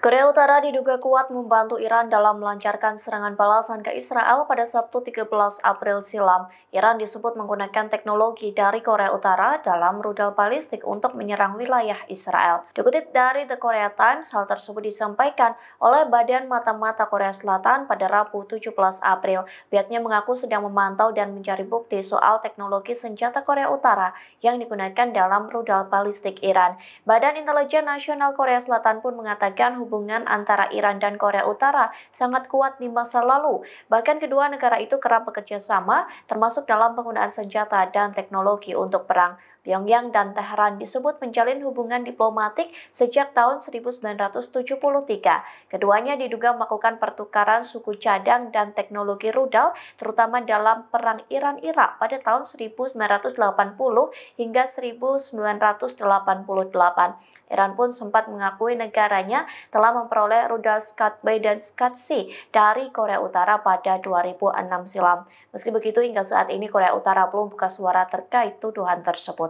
Korea Utara diduga kuat membantu Iran dalam melancarkan serangan balasan ke Israel pada Sabtu 13 April silam. Iran disebut menggunakan teknologi dari Korea Utara dalam rudal balistik untuk menyerang wilayah Israel. Dikutip dari The Korea Times, hal tersebut disampaikan oleh Badan Mata-Mata Korea Selatan pada Rabu 17 April. Pihaknya mengaku sedang memantau dan mencari bukti soal teknologi senjata Korea Utara yang digunakan dalam rudal balistik Iran. Badan Intelijen Nasional Korea Selatan pun mengatakan hubungan antara Iran dan Korea Utara sangat kuat di masa lalu. Bahkan kedua negara itu kerap bekerja sama, termasuk dalam penggunaan senjata dan teknologi untuk perang Pyongyang dan Teheran disebut menjalin hubungan diplomatik sejak tahun 1973. Keduanya diduga melakukan pertukaran suku cadang dan teknologi rudal, terutama dalam Perang Iran-Irak pada tahun 1980 hingga 1988. Iran pun sempat mengakui negaranya telah memperoleh rudal Scud B dan Scud C dari Korea Utara pada 2006 silam. Meski begitu, hingga saat ini Korea Utara belum buka suara terkait tuduhan tersebut.